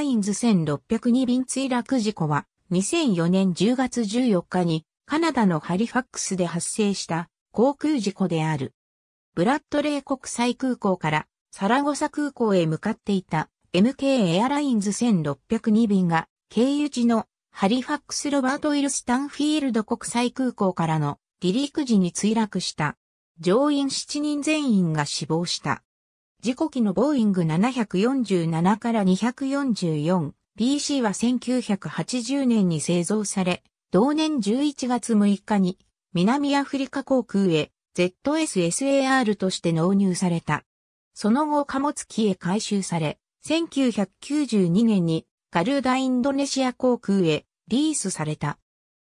タインズ1602便墜落事故は2004年10月14日にカナダのハリファックスで発生した航空事故である。ブラッドレー国際空港からサラゴサ空港へ向かっていた MK エアラインズ1602便が経由地のハリファックスロバート・イル・スタンフィールド国際空港からの離陸時に墜落した。乗員7人全員が死亡した。事故機のボーイング747から 244PC は1980年に製造され、同年11月6日に南アフリカ航空へ ZSSAR として納入された。その後貨物機へ回収され、1992年にカルーダインドネシア航空へリースされた。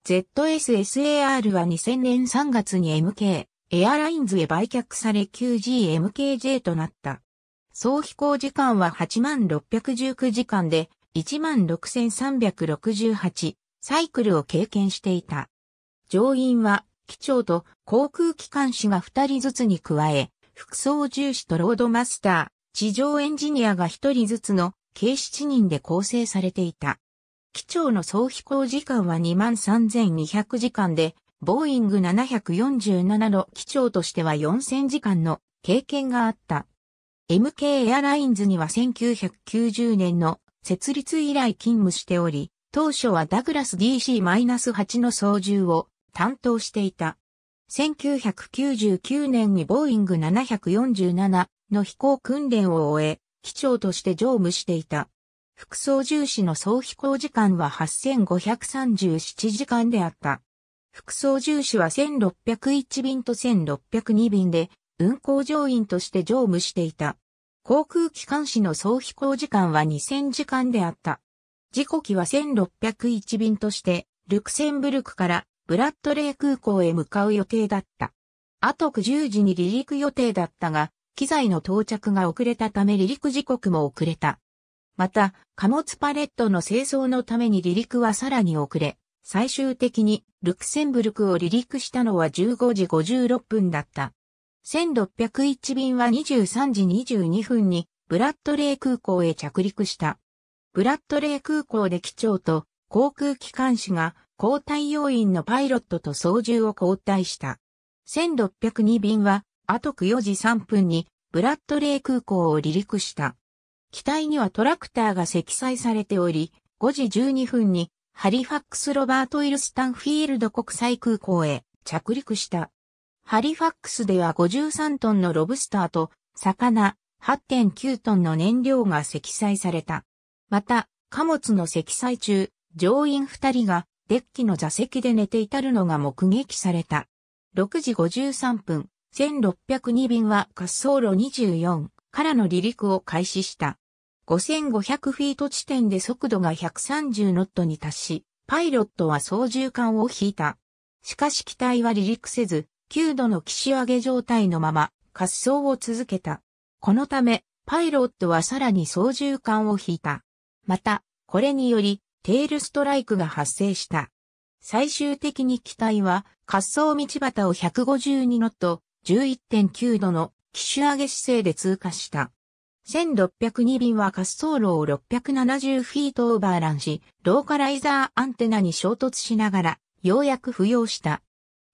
ZSSAR は2000年3月に MK エアラインズへ売却され 9GMKJ となった。総飛行時間は8619時間で16368サイクルを経験していた。乗員は機長と航空機関士が2人ずつに加え、副操縦士とロードマスター、地上エンジニアが1人ずつの計7人で構成されていた。機長の総飛行時間は23,200時間で、ボーイング747の機長としては4000時間の経験があった。MK エアラインズには1990年の設立以来勤務しており、当初はダグラス DC-8 の操縦を担当していた。1999年にボーイング747の飛行訓練を終え、機長として乗務していた。副操縦士の総飛行時間は8537時間であった。副操縦士は1601便と1602便で、運航乗員として乗務していた。航空機関士の総飛行時間は2000時間であった。事故機は1601便として、ルクセンブルクからブラッドレー空港へ向かう予定だった。あと9 0時に離陸予定だったが、機材の到着が遅れたため離陸時刻も遅れた。また、貨物パレットの清掃のために離陸はさらに遅れ、最終的にルクセンブルクを離陸したのは15時56分だった。1601便は23時22分にブラッドレー空港へ着陸した。ブラッドレー空港で機長と航空機関士が交代要員のパイロットと操縦を交代した。1602便は、あと4時3分にブラッドレー空港を離陸した。機体にはトラクターが積載されており、5時12分にハリファックス・ロバート・イルスタンフィールド国際空港へ着陸した。ハリファックスでは53トンのロブスターと魚8.9トンの燃料が積載された。また、貨物の積載中、乗員2人がデッキの座席で寝ていたるのが目撃された。6時53分、1602便は滑走路24からの離陸を開始した。5500フィート地点で速度が130ノットに達し、パイロットは操縦桿を引いた。しかし機体は離陸せず、9度の岸上げ状態のまま滑走を続けた。このため、パイロットはさらに操縦桿を引いた。また、これにより、テールストライクが発生した。最終的に機体は、滑走道端を152ノット、11.9度の機種上げ姿勢で通過した。1602便は滑走路を670フィートオーバーランし、ローカライザーアンテナに衝突しながら、ようやく浮揚した。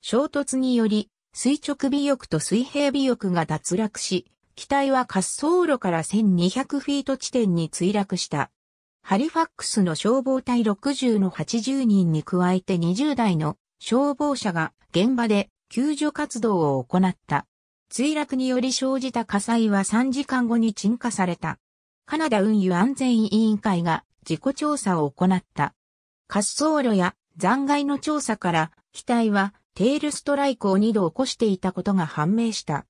衝突により、垂直尾翼と水平尾翼が脱落し、機体は滑走路から1200フィート地点に墜落した。ハリファックスの消防隊60の80人に加えて20代の消防車が現場で救助活動を行った。墜落により生じた火災は3時間後に鎮火された。カナダ運輸安全委員会が事故調査を行った。滑走路や残骸の調査から機体はテールストライクを2度起こしていたことが判明した。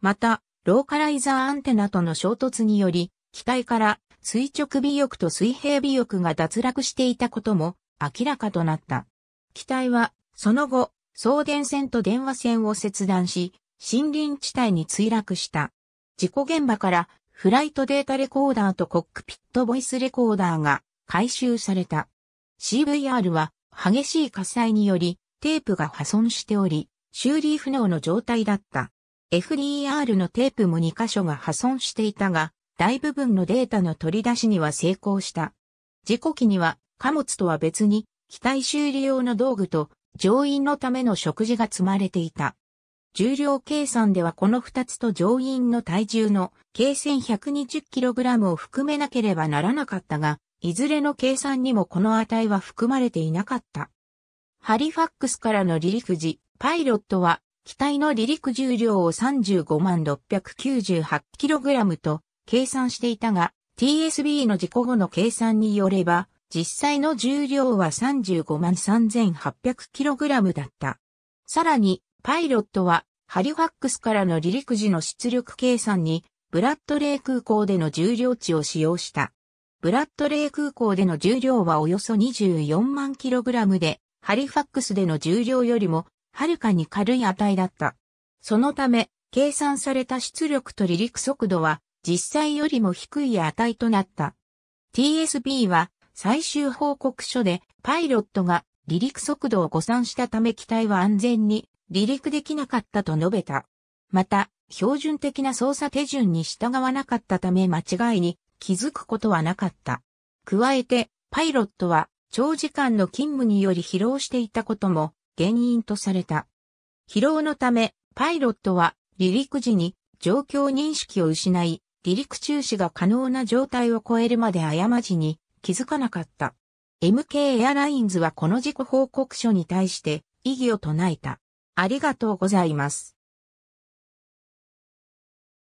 また、ローカライザーアンテナとの衝突により、機体から垂直尾翼と水平尾翼が脱落していたことも明らかとなった。機体は、その後、送電線と電話線を切断し、森林地帯に墜落した。事故現場からフライトデータレコーダーとコックピットボイスレコーダーが回収された。CVR は激しい火災によりテープが破損しており、修理不能の状態だった。FDR のテープも2箇所が破損していたが、大部分のデータの取り出しには成功した。事故機には貨物とは別に機体修理用の道具と乗員のための食事が積まれていた。重量計算ではこの2つと乗員の体重の計 1120kg を含めなければならなかったが、いずれの計算にもこの値は含まれていなかった。ハリファックスからの離陸時、パイロットは、機体の離陸重量を35万 698kg と計算していたが、TSB の事故後の計算によれば、実際の重量は35万 3800kg だった。さらに、パイロットは、ハリファックスからの離陸時の出力計算に、ブラッドレー空港での重量値を使用した。ブラッドレー空港での重量はおよそ24万 kg で、ハリファックスでの重量よりも、はるかに軽い値だった。そのため、計算された出力と離陸速度は、実際よりも低い値となった。TSB は、最終報告書で、パイロットが離陸速度を誤算したため機体は安全に離陸できなかったと述べた。また、標準的な操作手順に従わなかったため間違いに気づくことはなかった。加えて、パイロットは長時間の勤務により疲労していたことも原因とされた。疲労のため、パイロットは離陸時に状況認識を失い、離陸中止が可能な状態を超えるまで過ちに気づかなかった。MK エアラインズはこの事故報告書に対して異議を唱えた。ありがとうございます。